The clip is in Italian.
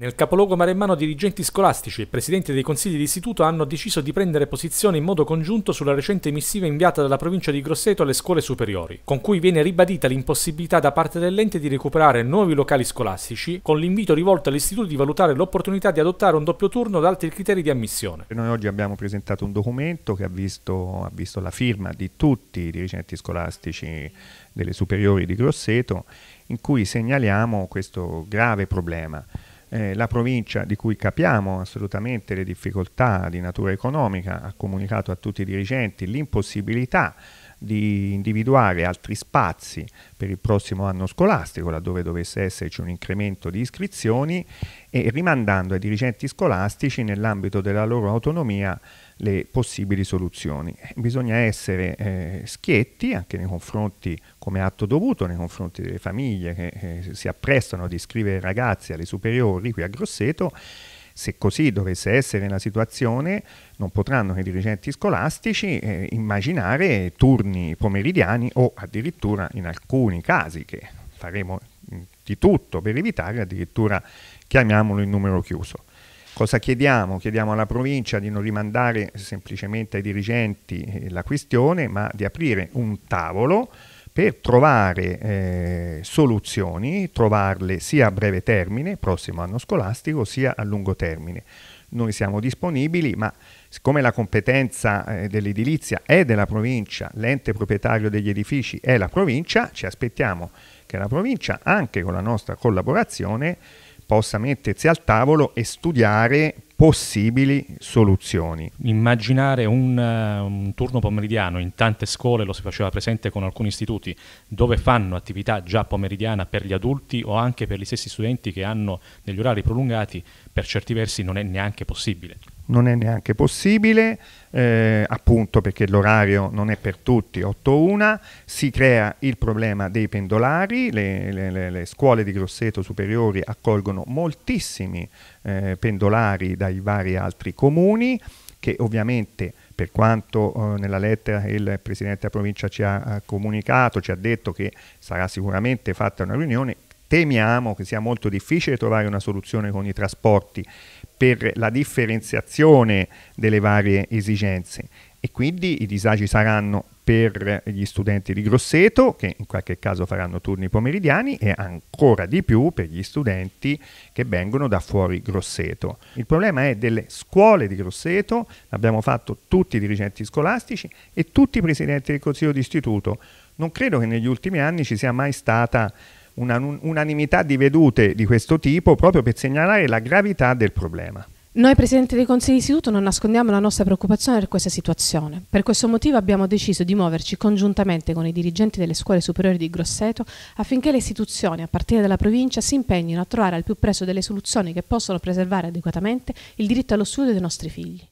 Nel capoluogo maremmano dirigenti scolastici e presidenti dei consigli di istituto hanno deciso di prendere posizione in modo congiunto sulla recente missiva inviata dalla provincia di Grosseto alle scuole superiori, con cui viene ribadita l'impossibilità da parte dell'ente di recuperare nuovi locali scolastici, con l'invito rivolto all'istituto di valutare l'opportunità di adottare un doppio turno ad altri criteri di ammissione. Noi oggi abbiamo presentato un documento che ha visto, ha visto la firma di tutti i dirigenti scolastici delle superiori di Grosseto, in cui segnaliamo questo grave problema eh, la provincia, di cui capiamo assolutamente le difficoltà di natura economica, ha comunicato a tutti i dirigenti l'impossibilità di individuare altri spazi per il prossimo anno scolastico, laddove dovesse esserci un incremento di iscrizioni, e rimandando ai dirigenti scolastici nell'ambito della loro autonomia le possibili soluzioni. Bisogna essere eh, schietti anche nei confronti, come atto dovuto, nei confronti delle famiglie che eh, si apprestano ad iscrivere ragazzi alle superiori qui a Grosseto se così dovesse essere la situazione, non potranno che i dirigenti scolastici eh, immaginare turni pomeridiani o addirittura in alcuni casi che faremo mm, di tutto per evitare, addirittura chiamiamolo in numero chiuso. Cosa chiediamo? Chiediamo alla provincia di non rimandare semplicemente ai dirigenti eh, la questione, ma di aprire un tavolo per trovare eh, soluzioni, trovarle sia a breve termine, prossimo anno scolastico, sia a lungo termine. Noi siamo disponibili, ma siccome la competenza eh, dell'edilizia è della provincia, l'ente proprietario degli edifici è la provincia, ci aspettiamo che la provincia, anche con la nostra collaborazione, possa mettersi al tavolo e studiare possibili soluzioni. Immaginare un, uh, un, turno pomeridiano in tante scuole, lo si faceva presente con alcuni istituti, dove fanno attività già pomeridiana per gli adulti o anche per gli stessi studenti che hanno degli orari prolungati, per certi versi non è neanche possibile. Non è neanche possibile, eh, appunto perché l'orario non è per tutti, 8-1, si crea il problema dei pendolari, le, le, le scuole di Grosseto superiori accolgono moltissimi eh, pendolari dai vari altri comuni che ovviamente per quanto eh, nella lettera il Presidente della provincia ci ha, ha comunicato, ci ha detto che sarà sicuramente fatta una riunione, temiamo che sia molto difficile trovare una soluzione con i trasporti per la differenziazione delle varie esigenze e quindi i disagi saranno per gli studenti di Grosseto che in qualche caso faranno turni pomeridiani e ancora di più per gli studenti che vengono da fuori Grosseto. Il problema è delle scuole di Grosseto, l'abbiamo fatto tutti i dirigenti scolastici e tutti i presidenti del Consiglio d'Istituto. Non credo che negli ultimi anni ci sia mai stata un'unanimità di vedute di questo tipo proprio per segnalare la gravità del problema. Noi Presidenti dei Consigli di Istituto non nascondiamo la nostra preoccupazione per questa situazione. Per questo motivo abbiamo deciso di muoverci congiuntamente con i dirigenti delle scuole superiori di Grosseto affinché le istituzioni, a partire dalla provincia, si impegnino a trovare al più presto delle soluzioni che possano preservare adeguatamente il diritto allo studio dei nostri figli.